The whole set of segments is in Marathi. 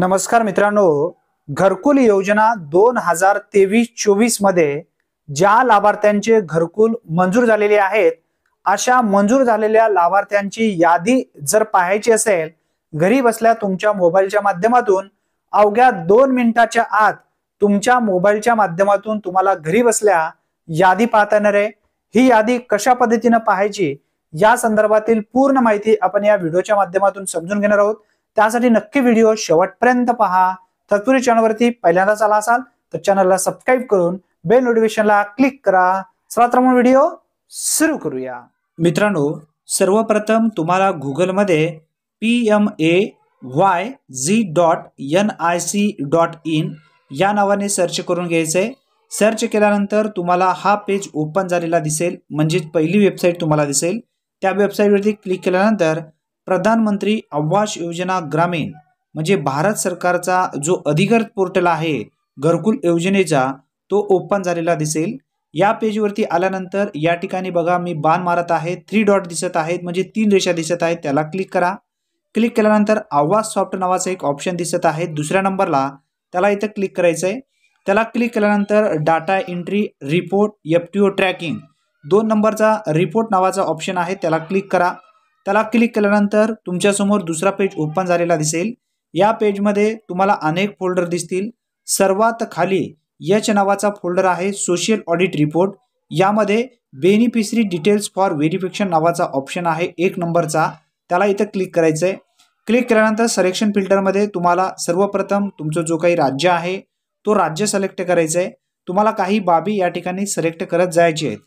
नमस्कार मित्रांनो घरकुल योजना दोन हजार तेवीस चोवीस मध्ये ज्या लाभार्थ्यांचे घरकुल मंजूर झालेले आहेत अशा मंजूर झालेल्या लाभार्थ्यांची यादी जर पाहायची असेल घरी बसल्या तुमच्या मोबाईलच्या माध्यमातून अवघ्या दोन मिनिटाच्या आत तुमच्या मोबाईलच्या माध्यमातून तुम्हाला घरी बसल्या यादी पाहता येणार आहे ही यादी कशा पद्धतीनं पाहायची या संदर्भातील पूर्ण माहिती आपण या व्हिडिओच्या माध्यमातून समजून घेणार आहोत त्यासाठी नक्की व्हिडिओ शेवटपर्यंत पहा तत्पूर्वी चॅनलवरती पहिल्यांदाच आला असाल तर चॅनलला सबस्क्राईब करून बेल नोटिफिकेशनला क्लिक करा चला तर व्हिडिओ सुरू करूया मित्रांनो सर्वप्रथम तुम्हाला गुगलमध्ये P M A Y Z dot N I C dot in या नावाने सर्च करून घ्यायचं आहे सर्च केल्यानंतर तुम्हाला हा पेज ओपन झालेला दिसेल म्हणजेच पहिली वेबसाईट तुम्हाला दिसेल त्या वेबसाईटवरती क्लिक केल्यानंतर प्रधानमंत्री आवास योजना ग्रामीण म्हणजे भारत सरकारचा जो अधिकृत पोर्टल आहे घरकुल योजनेचा तो ओपन झालेला दिसेल या पेजवरती आल्यानंतर या ठिकाणी बघा मी बाण मारत आहे थ्री डॉट दिसत आहेत म्हणजे तीन रेषा दिसत आहेत त्याला क्लिक करा क्लिक केल्यानंतर आवाज सॉफ्ट नावाचा एक ऑप्शन दिसत आहे दुसऱ्या नंबरला त्याला इथं क्लिक करायचं आहे त्याला क्लिक केल्यानंतर data entry report F tracking दोन नंबरचा रिपोर्ट नावाचा ऑप्शन आहे त्याला क्लिक करा त्याला क्लिक केल्यानंतर तुमच्यासमोर दुसरा पेज ओपन झालेला दिसेल या पेजमध्ये तुम्हाला अनेक फोल्डर दिसतील सर्वात खाली यच नावाचा फोल्डर आहे सोशल ऑडिट रिपोर्ट यामध्ये बेनिफिशरी डिटेल्स फॉर व्हेरिफिकेशन नावाचा ऑप्शन आहे एक नंबरचा त्याला इथं क्लिक करायचं आहे क्लिक केल्यानंतर सलेक्शन फिल्टरमध्ये तुम्हाला सर्वप्रथम तुमचं जो काही राज्य आहे तो राज्य सिलेक्ट करायचं आहे तुम्हाला काही बाबी या ठिकाणी सिलेक्ट करत जायचे आहेत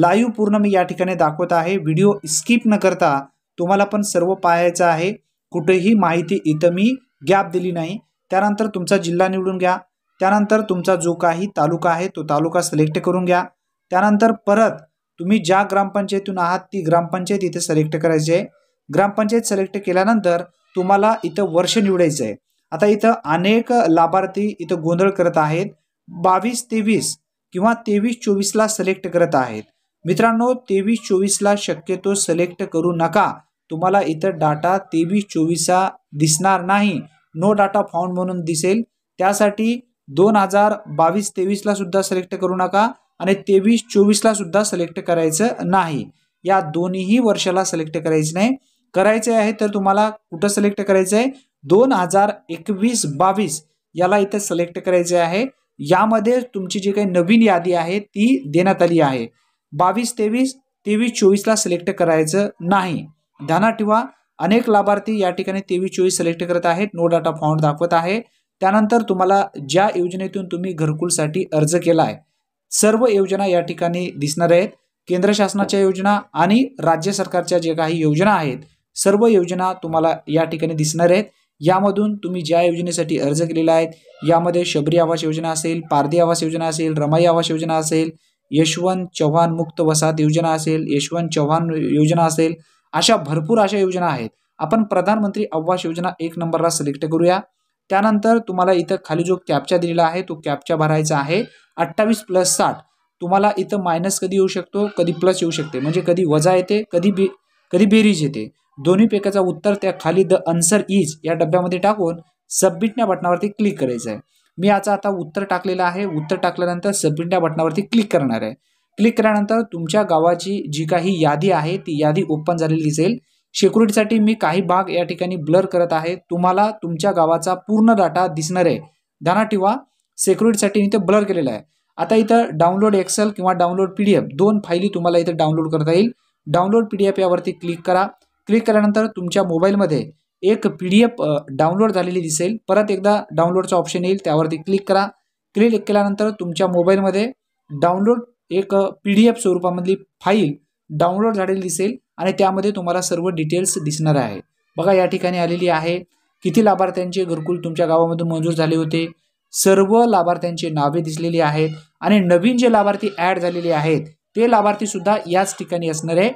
लाईव्ह पूर्ण मी या ठिकाणी दाखवत आहे व्हिडिओ स्किप न करता तुम्हाला पण सर्व पाहायचं आहे कुठेही माहिती इथं मी गॅप दिली नाही त्यानंतर तुमचा जिल्हा निवडून घ्या त्यानंतर तुमचा जो काही तालुका आहे तो तालुका सिलेक्ट करून घ्या त्यानंतर परत तुम्ही ज्या ग्रामपंचायतीतून आहात ती ग्रामपंचायत इथे सिलेक्ट करायची आहे ग्रामपंचायत सिलेक्ट केल्यानंतर तुम्हाला इथं वर्ष निवडायचं आहे आता इथं अनेक लाभार्थी इथं गोंधळ करत आहेत बावीस तेवीस किंवा तेवीस चोवीसला सिलेक्ट करत आहेत मित्रांनो तेवीस चोवीसला शक्यतो सिलेक्ट करू नका तुम्हाला इतर डाटा तेवीस चोवीसचा दिसणार नाही नो डाटा फाउंड म्हणून दिसेल त्यासाठी दोन हजार बावीस तेवीसला सुद्धा सिलेक्ट करू नका आणि तेवीस चोवीसला सुद्धा सिलेक्ट करायचं नाही या दोन्हीही वर्षाला सिलेक्ट करायचं नाही करायचे आहे तर तुम्हाला कुठं सिलेक्ट करायचं आहे दोन हजार एकवीस बावीस याला इथे सिलेक्ट करायचे आहे यामध्ये तुमची जी काही नवीन यादी आहे ती देण्यात आली आहे बावीस तेवीस तेवीस चोवीसला सिलेक्ट करायचं नाही ध्यानाटिवा अनेक लाभार्थी या ठिकाणी तेवीस चोवीस सिलेक्ट करत आहेत नो डाटा फाउंड दाखवत आहे त्यानंतर तुम्हाला ज्या योजनेतून तुम्ही घरकुलसाठी अर्ज केला आहे सर्व योजना या ठिकाणी दिसणार आहेत केंद्र शासनाच्या योजना आणि राज्य सरकारच्या जे काही योजना आहेत सर्व योजना तुम्हाला या ठिकाणी दिसणार आहेत यामधून तुम्ही ज्या योजनेसाठी अर्ज केलेला आहे यामध्ये शबरी आवास योजना असेल पारदी आवास योजना असेल रमाई आवास योजना असेल यशवंत चव्हाण मुक्त वसाहत योजना असेल यशवंत चव्हाण योजना असेल अशा भरपूर अशा योजना आहेत आपण प्रधानमंत्री आवास योजना एक नंबरला सिलेक्ट करूया त्यानंतर तुम्हाला इथं खाली जो कॅपचा दिलेला आहे तो कॅपचा भरायचा आहे अठ्ठावीस प्लस साठ तुम्हाला इथं मायनस कधी येऊ शकतो कधी प्लस येऊ शकते म्हणजे कधी वजा येते कधी बे कधी बेरीज येते दोन्ही पेकाचा उत्तर त्या खाली द अन्सर इज या डब्यामध्ये टाकून या बटनावरती क्लिक करायचं आहे मी याचा आता उत्तर टाकलेलं आहे उत्तर टाकल्यानंतर सबमिटण्या बटनावरती क्लिक करणार आहे क्लिक केल्यानंतर तुमच्या गावाची जी काही यादी आहे ती यादी ओपन झालेली दिसेल सिक्युरिटीसाठी मी काही भाग या ठिकाणी ब्लर करत आहे तुम्हाला तुमच्या गावाचा पूर्ण डाटा दिसणार आहे ध्यानात ठेवा सिक्युरिटीसाठी मी ब्लर केलेला आहे आता इथं डाउनलोड एक्सेल किंवा डाउनलोड पी डी एफ दोन फाईली तुम्हाला इथं डाउनलोड करता येईल डाउनलोड पी डी एफ यावरती क्लिक करा क्लिक केल्यानंतर तुमच्या मोबाईलमध्ये एक पी डी एफ डाउनलोड झालेली दिसेल परत एकदा डाउनलोडचा ऑप्शन येईल त्यावरती क्लिक करा क्लिक केल्यानंतर तुमच्या मोबाईलमध्ये डाउनलोड एक पी डी एफ स्वरूपामधली फाईल डाउनलोड झालेली दिसेल आणि त्यामध्ये तुम्हाला सर्व डिटेल्स दिसणार आहे बघा या ठिकाणी आलेली आहे किती लाभार्थ्यांचे घरकुल तुमच्या गावामधून मंजूर झाले होते सर्व लाभार्थ्यांचे नावे दिसलेली आहेत आणि नवीन जे लाभार्थी ॲड झालेले आहेत ते लाभार्थी सुद्धा याच ठिकाणी असणार आहे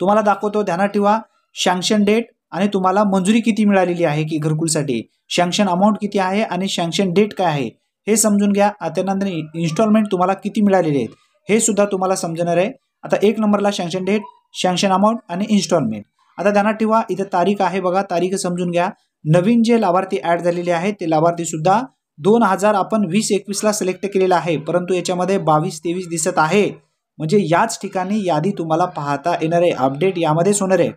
तुम्हाला दाखवतो ध्यानात ठेवा शँक्शन डेट आणि तुम्हाला मंजुरी किती मिळालेली आहे की घरकुलसाठी शँक्शन अमाऊंट किती आहे आणि शँक्शन डेट काय आहे हे समजून घ्या त्यानंतर इन्स्टॉलमेंट तुम्हाला किती मिळालेले आहेत हे सुद्धा तुम्हाला समजणार आहे आता एक नंबरला शँक्शन डेट शँक्शन अमाऊंट आणि इन्स्टॉलमेंट आता ध्यानात ठेवा इथं तारीख आहे बघा तारीख समजून घ्या नवीन जे लाभार्थी ॲड झालेले आहेत ते सुद्धा दोन हजार आपण वीस एकवीसला सिलेक्ट केलेला आहे परंतु याच्यामध्ये बावीस तेवीस दिसत आहे म्हणजे याच ठिकाणी यादी तुम्हाला पाहता येणार आहे अपडेट यामध्येच होणार आहे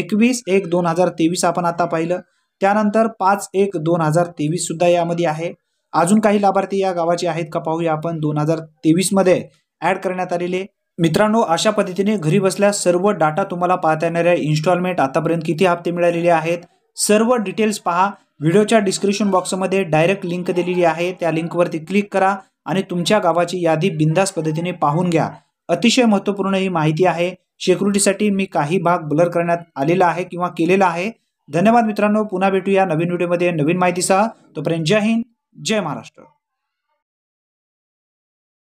एकवीस एक दोन हजार तेवीस आपण आता पाहिलं त्यानंतर पाच एक दोन हजार सुद्धा यामध्ये आहे अजून काही लाभार्थी या गावाचे आहेत का पाहूया आपण दोन हजार तेवीसमध्ये ॲड करण्यात आलेले मित्रांनो अशा पद्धतीने घरी बसल्या सर्व डाटा तुम्हाला पाहता येणाऱ्या इन्स्टॉलमेंट आतापर्यंत किती हप्ते मिळालेले आहेत सर्व डिटेल्स पहा व्हिडिओच्या डिस्क्रिप्शन बॉक्समध्ये डायरेक्ट लिंक दिलेली आहे त्या लिंकवरती क्लिक करा आणि तुमच्या गावाची यादी बिंदास पद्धतीने पाहून घ्या अतिशय महत्त्वपूर्ण ही माहिती आहे सिक्युरिटीसाठी मी काही भाग ब्लर करण्यात आलेला आहे किंवा केलेला आहे धन्यवाद मित्रांनो पुन्हा भेटूया नवीन व्हिडिओमध्ये नवीन माहितीसह तोपर्यंत जय हिंद जय महाराष्ट्र